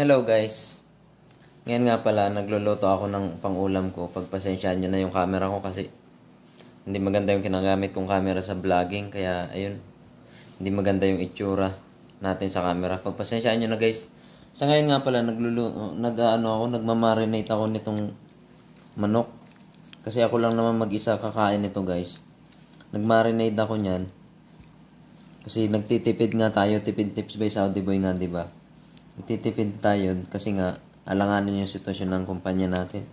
Hello guys. Ngayon nga pala, nagluluto ako ng pangulam ko. Pagpasensyahan nyo na yung camera ko kasi hindi maganda yung kinagamit kong camera sa vlogging. Kaya, ayun, hindi maganda yung itsura natin sa camera. Pagpasensyahan nyo na guys. Sa ngayon nga pala, nagluluto, nag, ano ako, nagmamarinate ako nitong manok. Kasi ako lang naman mag-isa kakain nito guys. Nagmarinate ako nyan. Kasi nagtitipid nga tayo, tipid tips by Saudi Boy nga, di ba? Nagtitipid tayo kasi nga alanganin yung sitwasyon ng kumpanya natin.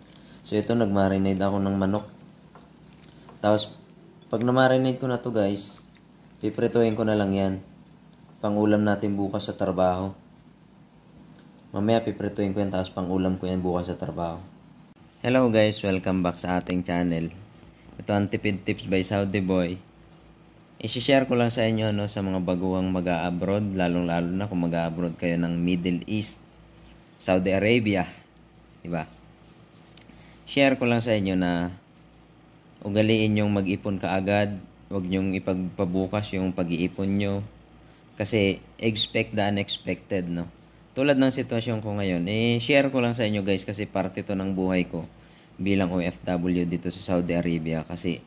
So ito nagmarinate ako ng manok. Tapos pag namarinate ko na to guys, piprituhin ko na lang yan. Pangulam natin bukas sa trabaho. Mamaya piprituhin ko yan tapos pangulam ko yan bukas sa trabaho. Hello guys, welcome back sa ating channel. Ito ang Tipid Tips by Saudi Boy. I-share ko lang sa inyo no, sa mga baguhang mag-a-abroad, lalong-lalo na kung mag-a-abroad kayo ng Middle East, Saudi Arabia, di ba? Share ko lang sa inyo na ugaliin yung mag-ipon kaagad, wag niyong ipagpabukas yung pag-iipon nyo kasi expect the unexpected, no? Tulad ng sitwasyon ko ngayon, eh, share ko lang sa inyo guys kasi parte to ng buhay ko bilang OFW dito sa Saudi Arabia kasi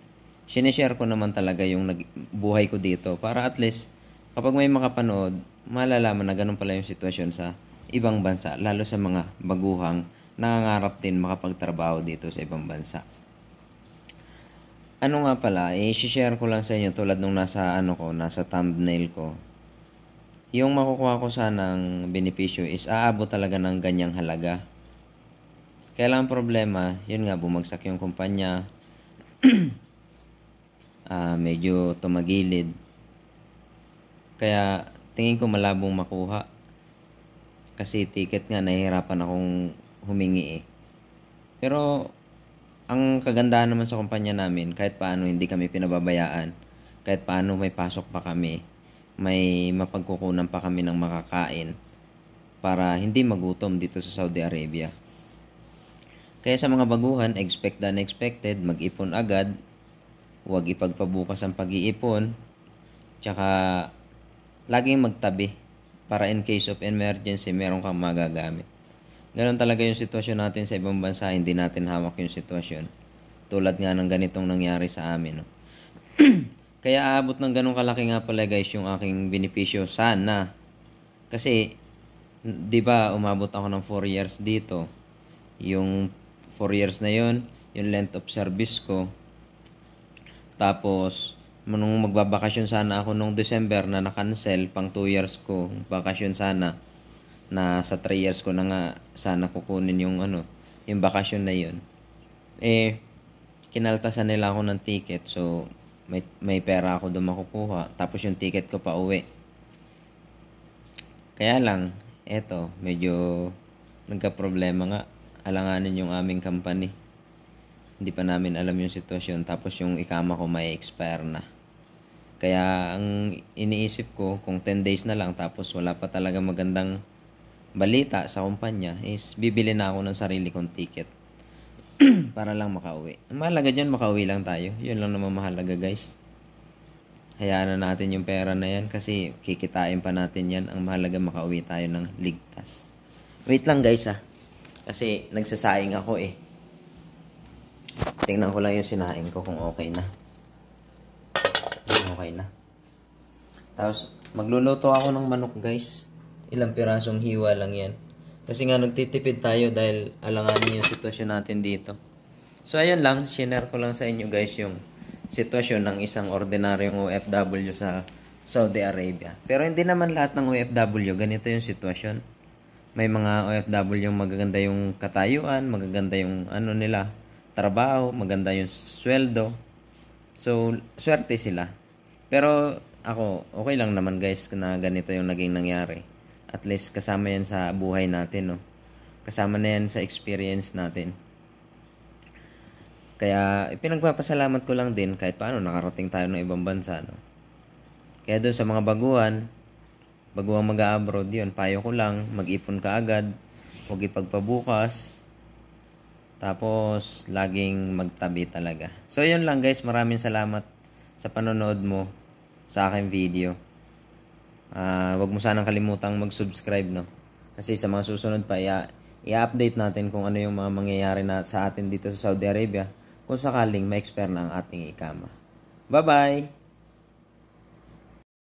sinishare ko naman talaga yung nag, buhay ko dito para at least kapag may makapanood, malalaman na ganun pala yung sitwasyon sa ibang bansa, lalo sa mga baguhang nangangarap din makapagtrabaho dito sa ibang bansa. Ano nga pala, i-share eh, ko lang sa inyo tulad nung nasa ano ko, nasa thumbnail ko. Yung makukuha ko sana ng benepisyo is aabot talaga ng ganyang halaga. Kailang problema, yun nga, bumagsak yung kumpanya. uh, medyo tumagilid. Kaya tingin ko malabong makuha. Kasi ticket nga nahihirapan akong humingi eh. Pero ang kagandahan naman sa kumpanya namin, kahit paano hindi kami pinababayaan, kahit paano may pasok pa kami, may mapagkukunan pa kami ng makakain para hindi magutom dito sa Saudi Arabia. Kaya sa mga baguhan, expect the unexpected, mag-ipon agad, huwag ipagpabukas ang pag-iipon, tsaka laging magtabi para in case of emergency meron kang magagamit. Ganon talaga yung sitwasyon natin sa ibang bansa, hindi natin hawak yung sitwasyon. Tulad nga ng ganitong nangyari sa amin. No? Kaya aabot ng ganong kalaki nga pala guys yung aking benepisyo sana. Kasi, di ba umabot ako ng 4 years dito. Yung 4 years na yon yung length of service ko, tapos, nung magbabakasyon sana ako nung December na na-cancel, pang 2 years ko bakasyon sana na sa 3 years ko na nga sana kukunin yung ano, yung bakasyon na yun. Eh, kinaltasan nila ako ng ticket. So, may, may pera ako doon makukuha. Tapos yung ticket ko pa uwi. Kaya lang, eto, medyo nagka-problema nga. Alanganin yung aming company. Hindi pa namin alam yung sitwasyon. Tapos yung ikama ko may expire na. Kaya ang iniisip ko kung 10 days na lang tapos wala pa talaga magandang balita sa kumpanya is bibili na ako ng sarili kong ticket para lang makauwi. mahalaga dyan makauwi lang tayo. Yun lang naman mahalaga guys. Hayaan na natin yung pera na yan kasi kikitain pa natin yan. Ang mahalaga makauwi tayo ng ligtas. Wait lang guys ah. Kasi nagsasaing ako eh. Titingnan ko lang yung sinain ko kung okay na. Okay na. Tapos, magluluto ako ng manok guys. Ilang pirasong hiwa lang yan. Kasi nga nagtitipid tayo dahil alanganin yung sitwasyon natin dito. So, ayun lang. Share ko lang sa inyo guys yung sitwasyon ng isang ordinaryong OFW sa Saudi Arabia. Pero hindi naman lahat ng OFW ganito yung sitwasyon. May mga OFW yung magaganda yung katayuan, magaganda yung ano nila, trabaho, maganda yung sweldo. So, swerte sila. Pero ako, okay lang naman guys na ganito yung naging nangyari. At least kasama yan sa buhay natin, no? Kasama na yan sa experience natin. Kaya, pinagpapasalamat ko lang din kahit paano nakarating tayo ng ibang bansa, no? Kaya doon sa mga baguhan, baguhan mag-abroad yun, payo ko lang, mag-ipon ka agad, huwag ipagpabukas, tapos, laging magtabi talaga. So, yun lang guys. Maraming salamat sa panonood mo sa aking video. Uh, wag mo sanang kalimutang mag-subscribe, no? Kasi sa mga susunod pa, i-update natin kung ano yung mga mangyayari na sa atin dito sa Saudi Arabia kung sakaling ma-expire na ang ating ikama. Bye-bye!